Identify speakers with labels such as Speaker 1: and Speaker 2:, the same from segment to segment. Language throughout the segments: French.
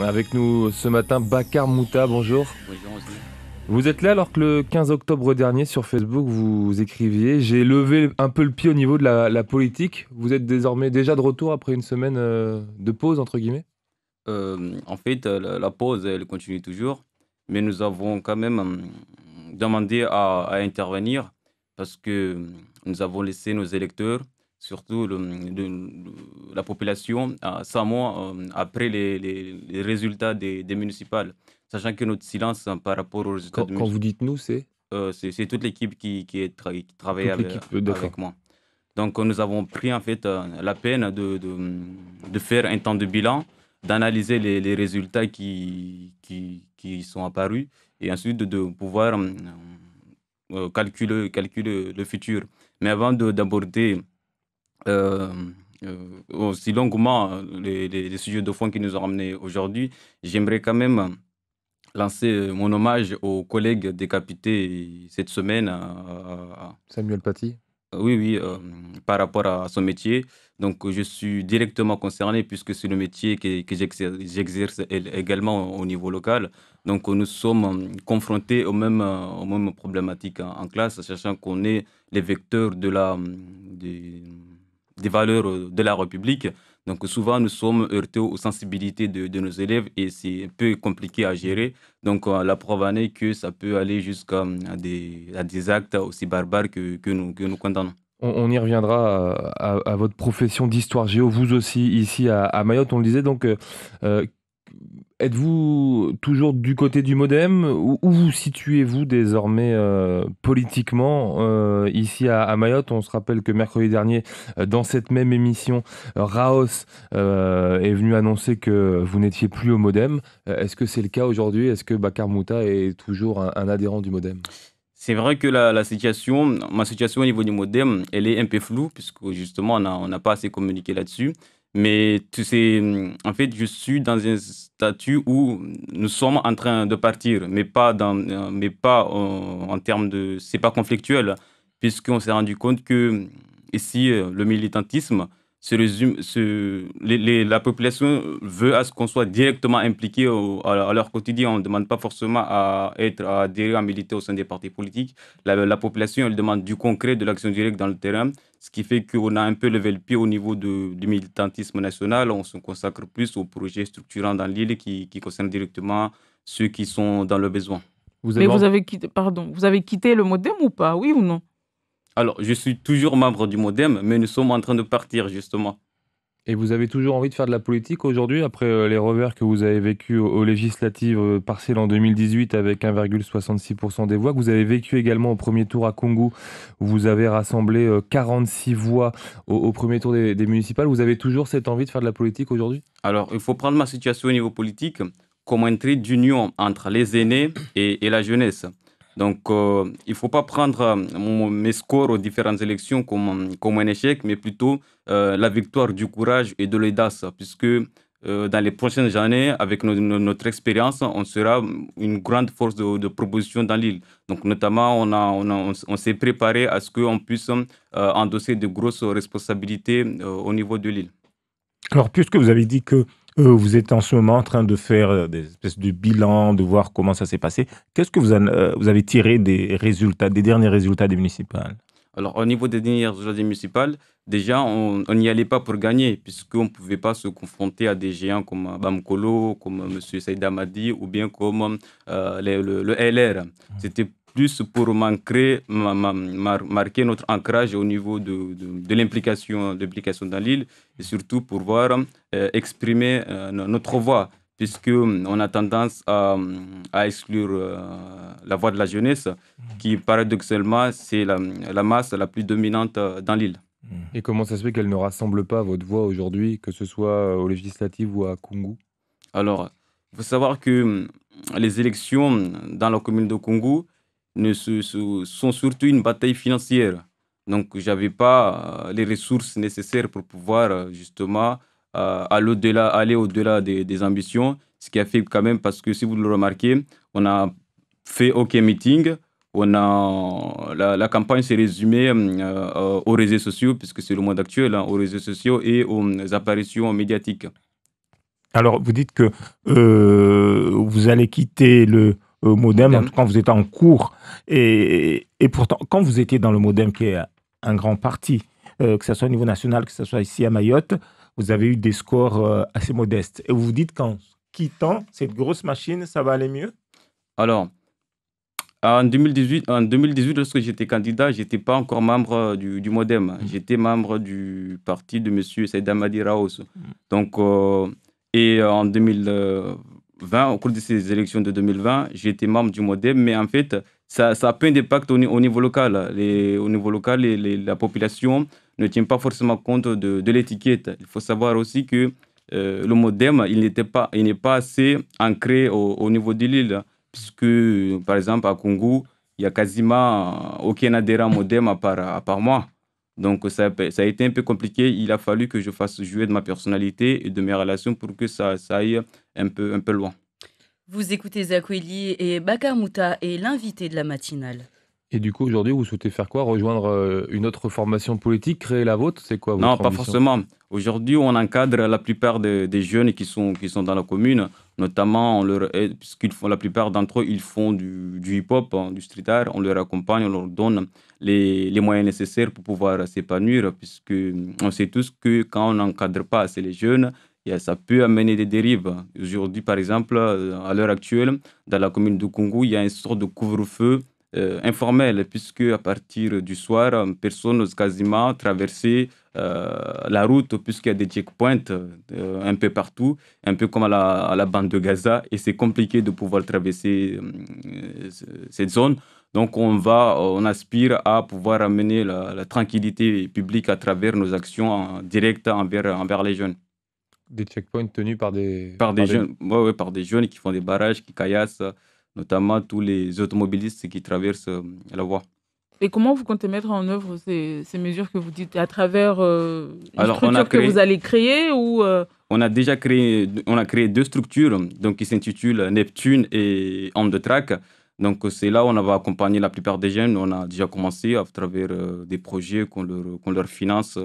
Speaker 1: Avec nous ce matin, Bakar Mouta, bonjour. Bonjour aussi. Vous êtes là alors que le 15 octobre dernier sur Facebook vous écriviez J'ai levé un peu le pied au niveau de la, politique. Vous êtes désormais déjà de retour après une semaine euh, de pause, entre guillemets
Speaker 2: euh, En fait, la, pause, elle continue toujours. Mais nous avons quand même euh, demandé à intervenir parce que nous avons laissé nos électeurs surtout le, de, la population à euh, Samoa euh, après les, résultats des, municipales, sachant que notre silence hein, par rapport aux résultats. Quand, quand vous dites nous, euh, c'est C'est toute l'équipe qui, qui, travaille avec, moi. Donc nous avons pris en fait la peine de, de, faire un temps de bilan, d'analyser les, résultats qui, qui, qui, sont apparus et ensuite de, pouvoir calculer, calculer le futur. Mais avant d'aborder euh, euh, aussi longuement euh, les, sujets de fond qui nous ont ramenés aujourd'hui, j'aimerais quand même lancer mon hommage aux collègues décapités cette semaine. Samuel Paty Oui, oui, par rapport à son métier. Donc, je suis directement concerné puisque c'est le métier que, j'exerce également au niveau local. Donc, nous sommes confrontés aux mêmes, aux mêmes problématiques en, classe, sachant qu'on est les vecteurs de la des valeurs euh, de la République. Donc souvent, nous sommes heurtés aux sensibilités de, de nos élèves et c'est un peu compliqué à gérer. Donc euh, la preuve en est que ça peut aller jusqu'à hum, des, à des actes aussi barbares que, que, nous, que nous condamnons. On,
Speaker 1: y reviendra euh, à, votre profession d'histoire géo, vous aussi, ici à, Mayotte. On le disait donc, êtes-vous toujours du côté du modem Où, où vous situez-vous désormais euh, politiquement euh, ici à, Mayotte On se rappelle que mercredi dernier, euh, dans cette même émission, Raos est venu annoncer que vous n'étiez plus au modem. Est-ce que c'est le cas aujourd'hui Est-ce que Bakar Mouta est toujours un, adhérent du modem
Speaker 2: c'est vrai que la, la, situation, ma situation au niveau du modem, elle est un peu floue, puisque justement, on n'a pas assez communiqué là-dessus. Mais tu sais, en fait, je suis dans un statut où nous sommes en train de partir, mais pas, dans, euh, mais pas euh, en, termes de. n'est pas conflictuel, puisqu'on s'est rendu compte que ici, euh, le militantisme se résume. les, la population veut à ce qu'on soit directement impliqué à, leur quotidien. On ne demande pas forcément à être à adhérer, à militer au sein des partis politiques. la population, elle demande du concret, de l'action directe dans le terrain ce qui fait qu'on a un peu levé le pied au niveau du militantisme national. On se consacre plus aux projets structurants dans l'île qui, qui concernent directement ceux qui sont dans le besoin. Mais vous avez quitté, pardon, vous avez quitté le modem ou pas, oui ou non Alors, je suis toujours membre du modem, mais nous sommes en train de partir, justement.
Speaker 1: Et vous avez toujours envie de faire de la politique aujourd'hui, après euh, les revers que vous avez vécu aux, législatives euh, en 2018 avec 1,66% des voix, que vous avez vécu également au premier tour à Congo, où vous avez rassemblé 46 euh, voix au, premier tour des, municipales. Vous avez toujours cette envie de faire de la politique aujourd'hui
Speaker 2: Alors, il faut prendre ma situation au niveau politique comme un trait d'union entre les aînés et la jeunesse. Donc, euh, il ne faut pas prendre euh, mes scores aux différentes élections comme, comme un échec, mais plutôt euh, la victoire du courage et de l'audace, puisque dans les prochaines années, avec notre expérience, on sera une grande force de, proposition dans l'île. Donc, notamment, on, a, on s'est préparé à ce qu'on puisse endosser de grosses responsabilités au niveau de l'île.
Speaker 3: Alors, puisque vous avez dit que vous êtes en ce moment en train de faire euh, des espèces de bilans, de voir comment ça s'est passé. Qu'est-ce que vous, euh, vous, avez tiré des résultats, des derniers résultats des municipales
Speaker 2: Alors, au niveau des derniers résultats des municipales, déjà, on n'y allait pas pour gagner, puisqu'on ne pouvait pas se confronter à des géants comme euh, Bamkolo, comme M. Saïd Amadi, ou bien comme le, le, LR. Mmh. C'était plus pour marquer, notre ancrage au niveau de, de, de l'implication dans l'île et surtout pour voir euh, exprimer euh, notre voix, puisqu'on mm, a tendance à, mm, à exclure euh, la voix de la jeunesse, qui paradoxalement, c'est la, la, masse la plus dominante dans l'île.
Speaker 1: Et comment ça se fait qu'elle ne rassemble pas votre voix aujourd'hui, que ce soit aux législatives ou à Kungu
Speaker 2: Alors, il faut savoir que mm, les élections dans la commune de Kungu, ne sont surtout une bataille financière. Donc, je n'avais pas euh, les ressources nécessaires pour pouvoir euh, justement -delà, euh, aller au-delà des, ambitions. Ce qui a fait quand même, parce que si vous le remarquez, on n'a fait aucun meeting. On a, la, campagne s'est résumée aux réseaux sociaux, puisque c'est le monde actuel, hein, aux réseaux sociaux et aux apparitions médiatiques. Alors, vous dites
Speaker 3: que vous allez quitter le, euh, modem, quand vous êtes en cours. Et, pourtant, quand vous étiez dans le modem, qui est un grand parti, euh, que ce soit au niveau national, que ce soit ici à Mayotte, vous avez eu des scores euh, assez modestes. Et vous vous dites qu'en quittant cette grosse machine, ça va aller mieux
Speaker 2: Alors, en 2018, en 2018 lorsque j'étais candidat, je n'étais pas encore membre euh, du, du Modem. Mmh. J'étais membre du parti de M. Saïd Amadi Raos. Mmh. Donc, et en 2000, au cours de ces élections de 2020, j'ai été membre du MODEM, mais en fait, ça, a peu d'impact au, au, niveau local. Les, au niveau local, les, la population ne tient pas forcément compte de, l'étiquette. Il faut savoir aussi que euh, le MODEM, il n'était pas, il n'est pas assez ancré au, niveau de l'île, puisque, par exemple, à Congo, il n'y a quasiment aucun adhérent MODEM à part, à part moi. Donc ça, ça, a été un peu compliqué. Il a fallu que je fasse jouer de ma personnalité et de mes relations pour que ça, ça aille un peu, un peu loin.
Speaker 1: Vous écoutez Zakweli et Bakamouta est l'invité de la matinale. Et du coup, aujourd'hui, vous souhaitez faire quoi Rejoindre euh, une autre formation politique, créer la vôtre C'est quoi Non, pas forcément.
Speaker 2: Aujourd'hui, on encadre la plupart des, jeunes qui sont, qui sont dans la commune, notamment, on leur, aide font, la plupart d'entre eux, ils font du, hip-hop, hein, du street art. On leur accompagne, on leur donne les, les moyens nécessaires pour pouvoir s'épanouir, puisque on sait tous que quand on n'encadre pas assez les jeunes, ça peut amener des dérives. Aujourd'hui, par exemple, euh, à l'heure actuelle, dans la commune de Congo, il y a une sorte de couvre-feu euh, informel, puisque à partir du soir, personne n'ose quasiment traverser euh, la route, puisqu'il y a des checkpoints un peu partout, un peu comme à la, à la bande de Gaza, et c'est compliqué de pouvoir traverser cette zone. Donc, on, va, on aspire à pouvoir amener la, la tranquillité publique à travers nos actions directes envers, envers les jeunes
Speaker 1: des checkpoints tenus par des... Par, des, jeunes,
Speaker 2: par des jeunes qui font des barrages, qui caillassent, notamment tous les automobilistes qui traversent euh, la voie. Et comment vous comptez mettre en œuvre ces, mesures que vous dites à travers les euh, une que vous allez créer ou euh? On a déjà créé, on a créé deux structures donc qui s'intitulent Neptune et Homme de Track. Donc c'est là où on va accompagner la plupart des jeunes. On a déjà commencé à travers des projets qu'on leur, leur finance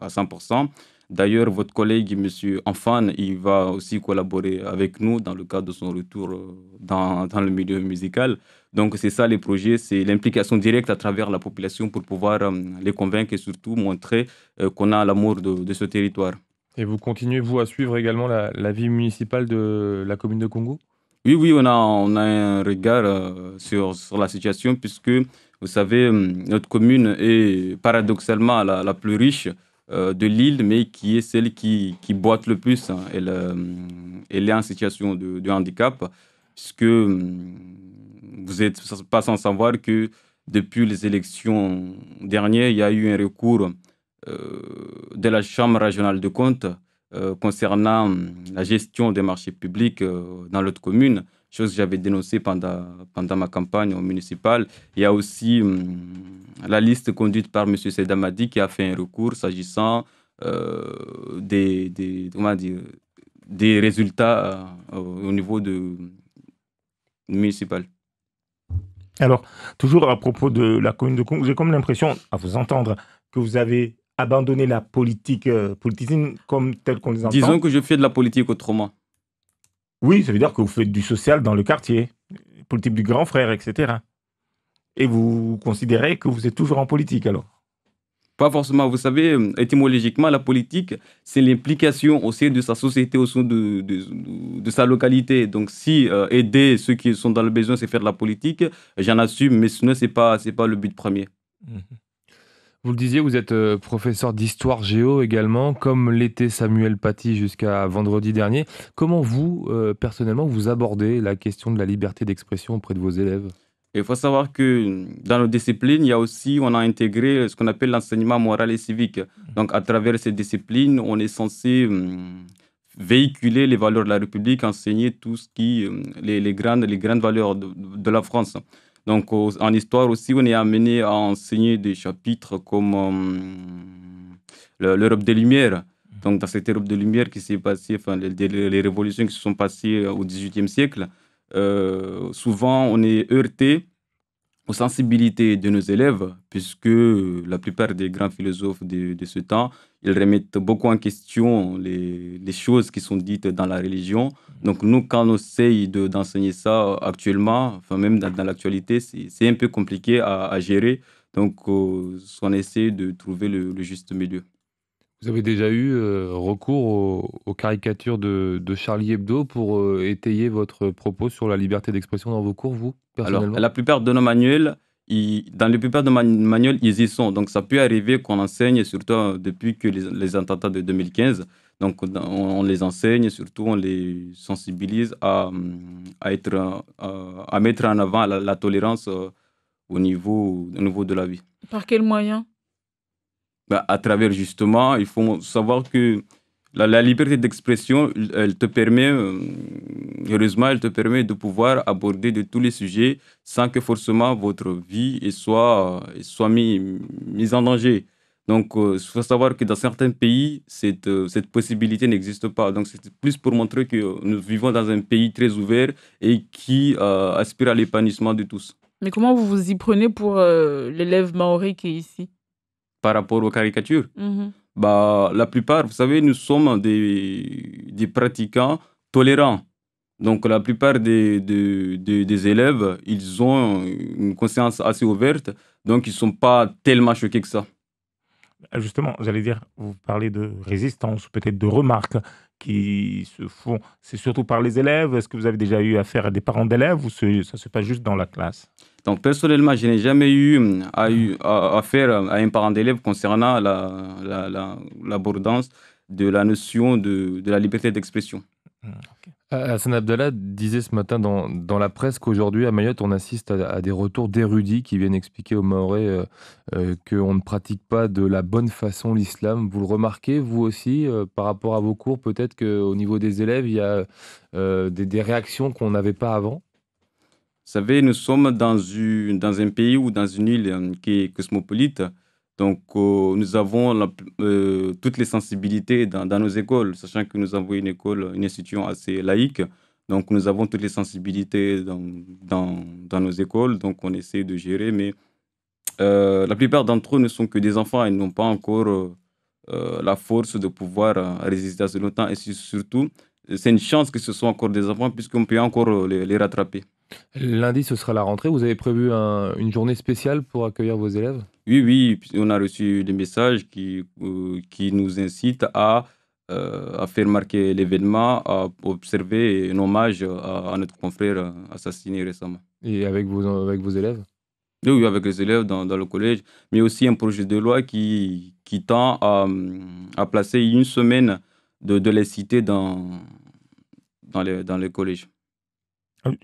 Speaker 2: à 100%. D'ailleurs, votre collègue, M. Enfan, il va aussi collaborer avec nous dans le cadre de son retour euh, dans, dans le milieu musical. Donc, c'est ça les projets, c'est l'implication directe à travers la population pour pouvoir euh, les convaincre et surtout montrer euh, qu'on a l'amour de, ce territoire.
Speaker 1: Et vous continuez, vous, à suivre également la, vie municipale de
Speaker 2: la commune de Congo oui, oui, on a, on a un regard sur, sur, la situation puisque, vous savez, hum, notre commune est paradoxalement la, la plus riche euh, de l'île, mais qui est celle qui, qui boite le plus. Hein. Euh, elle, est en situation de, handicap, puisque euh, vous n'êtes pas sans savoir que depuis les élections dernières, il y a eu un recours de la Chambre régionale de compte concernant la gestion des marchés publics dans l'autre commune chose que j'avais dénoncée pendant, pendant ma campagne municipale. Il y a aussi hum, la liste conduite par M. Sedamadi qui a fait un recours s'agissant euh, des, des, comment dire, des résultats euh, au niveau de, municipal.
Speaker 3: Alors, toujours à propos de la commune de Congo, j'ai comme l'impression, à vous entendre, que vous avez abandonné la politique euh, comme telle qu'on les entend. Disons que
Speaker 2: je fais de la politique autrement.
Speaker 3: Oui, ça veut dire que vous faites du social dans le quartier, politique du grand frère, etc. Et vous considérez que vous êtes toujours en politique alors
Speaker 2: Pas forcément. Vous savez, euh, étymologiquement, la politique, c'est l'implication aussi de sa société, au sein de, sa localité. Donc, si euh, aider ceux qui sont dans le besoin, c'est faire de la politique, j'en assume, mais ce n'est pas, pas le but premier. Mhm.
Speaker 1: Vous le disiez, vous êtes euh, professeur d'histoire géo également, comme l'était Samuel Paty jusqu'à vendredi dernier. Comment vous, euh, personnellement, vous abordez la question de la liberté d'expression auprès de vos élèves
Speaker 2: Il faut savoir que mm, dans nos disciplines, il y a aussi, on a intégré ce qu'on appelle l'enseignement moral et civique. Donc, à travers ces disciplines, on est censé mm, véhiculer les valeurs de la République, enseigner tout ce qui, mm, les, grandes, les grandes valeurs de, de la France. Donc, en histoire aussi, on est amené à enseigner des chapitres comme euh, l'Europe des Lumières. Donc, dans cette Europe des Lumières qui s'est passée, enfin, les, révolutions qui se sont passées euh, au XVIIIe siècle, euh, souvent, on est heurté aux sensibilités de nos élèves, puisque la plupart des grands philosophes de ce temps ils remettent beaucoup en question les, choses qui sont dites dans la religion. Donc nous, quand on essaye d'enseigner ça actuellement, enfin même dans, l'actualité, c'est un peu compliqué à, gérer. Donc euh, on essaie de trouver le, juste milieu.
Speaker 1: Vous avez déjà eu euh, recours aux, caricatures de, Charlie Hebdo pour euh, étayer votre propos sur la liberté d'expression dans vos cours, vous, personnellement Alors,
Speaker 2: la plupart de nos manuels dans la plupart des manuels, ils y sont. Donc, ça peut arriver qu'on enseigne, surtout euh, depuis que les, attentats de 2015. Donc, on, les enseigne, surtout on les sensibilise à, hum, à être, euh, à, mettre en avant la, tolérance euh, au niveau, au niveau de la vie. Par quels moyens bah, À travers, justement, il faut savoir que la, liberté d'expression, elle te permet, euh, heureusement, elle te permet de pouvoir aborder de tous les sujets sans que forcément votre vie soit, euh, soit mise en danger. Donc, euh, il faut savoir que dans certains pays, cette, cette possibilité n'existe pas. Donc, c'est plus pour montrer que nous vivons dans un pays très ouvert et qui aspire à l'épanouissement de tous.
Speaker 1: Mais comment vous vous y prenez
Speaker 2: pour l'élève maori qui est ici Par rapport aux caricatures mm-hmm bah, la plupart, vous savez, nous sommes des, des pratiquants tolérants. Donc la plupart des, des, des, élèves, ils ont une conscience assez ouverte, donc ils ne sont pas tellement choqués que ça.
Speaker 3: Euh, justement, j'allais dire, vous parlez de résistance, ou peut-être de remarques qui se font. C'est surtout par les élèves. Est-ce que vous avez déjà eu affaire à des parents d'élèves ou ça se passe juste dans la classe
Speaker 2: Donc, personnellement, je n'ai jamais eu affaire hum, euh, à un parent d'élève concernant l'abordance de la notion de, la liberté d'expression. Hum,
Speaker 1: euh, Hassan Abdallah disait ce matin dans, dans la presse qu'aujourd'hui à Mayotte, on assiste à, des retours d'érudits qui viennent expliquer aux Maoris euh, euh, qu'on ne pratique pas de la bonne façon l'islam. Vous le remarquez, vous aussi, par rapport à vos cours, peut-être qu'au niveau des élèves, il y a des, des, réactions qu'on n'avait pas avant
Speaker 2: Vous savez, nous sommes dans, une, dans un pays ou dans une île qui est cosmopolite. Donc, euh, nous avons euh, toutes les sensibilités dans, nos écoles, sachant que nous avons une école, une institution assez laïque. Donc, nous avons toutes les sensibilités dans, dans, dans nos écoles. Donc, on essaie de gérer, mais euh, la plupart d'entre eux ne sont que des enfants. Ils n'ont pas encore la force de pouvoir résister à ce longtemps. Et surtout, c'est une chance que ce soit encore des enfants, puisqu'on peut encore les, rattraper.
Speaker 1: Lundi, ce sera la rentrée. Vous avez prévu une journée spéciale pour accueillir vos élèves
Speaker 2: oui, oui, on a reçu des messages qui, euh, qui nous incitent euh, à, faire marquer l'événement, à observer un hommage à, notre confrère assassiné récemment.
Speaker 1: Et avec vos, avec vos élèves
Speaker 2: oui, avec les élèves dans, le collège, mais aussi un projet de loi qui, qui tend à, placer une semaine de, de laïcité dans, dans, les, dans les collèges.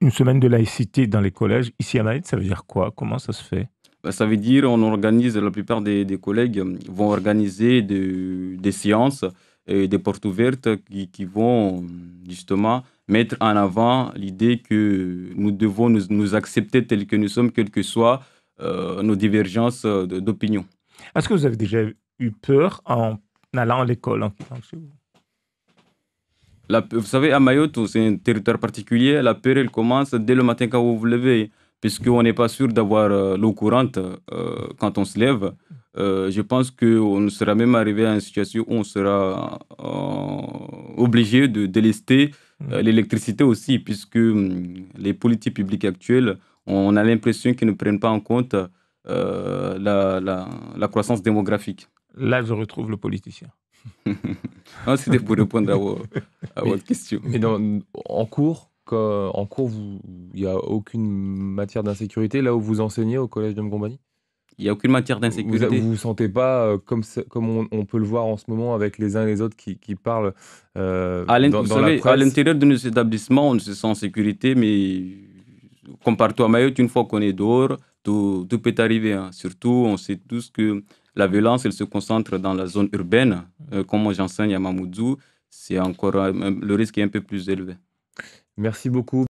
Speaker 3: Une semaine de laïcité dans les collèges, ici à Maïd, ça veut dire quoi Comment ça se
Speaker 2: fait bah, ça veut dire on organise, la plupart des, des collègues hum, vont organiser des séances et euh, des portes ouvertes qui, qui, vont hum, justement mettre en avant l'idée que nous devons nous, nous, accepter tels que nous sommes, quelles que soient euh, nos divergences euh, d'opinion.
Speaker 3: Est-ce que vous avez déjà eu peur en allant à l'école
Speaker 2: Vous savez, à Mayotte, c'est un territoire particulier, la peur, elle commence dès le matin quand vous vous levez puisqu'on n'est pas sûr d'avoir euh, l'eau courante euh, quand on se lève. Euh, je pense qu'on sera même arrivé à une situation où on sera obligé de délester mm. l'électricité aussi, puisque hum, les politiques publiques actuelles, on a l'impression qu'ils ne prennent pas en compte la, croissance démographique.
Speaker 3: Là, je retrouve le politicien.
Speaker 2: Ah, c'était pour répondre à, votre question. Mais en
Speaker 1: cours, en cours, il n'y a aucune matière d'insécurité là où vous enseignez au collège
Speaker 2: de Mgombani Il n'y a aucune matière d'insécurité. Vous ne vous,
Speaker 1: sentez pas euh, comme, comme on, peut le voir en ce moment avec les uns et les autres qui, parlent euh, à dans, l'intérieur
Speaker 2: de nos établissements, on se sent en sécurité, mais comme à Mayotte, une fois qu'on est dehors, tout, peut arriver. Hein. Surtout, on sait tous que la violence, elle se concentre dans la zone urbaine. Euh, comme comme j'enseigne à Mamoudzou, c'est encore, le risque est un peu plus élevé.
Speaker 1: Merci beaucoup.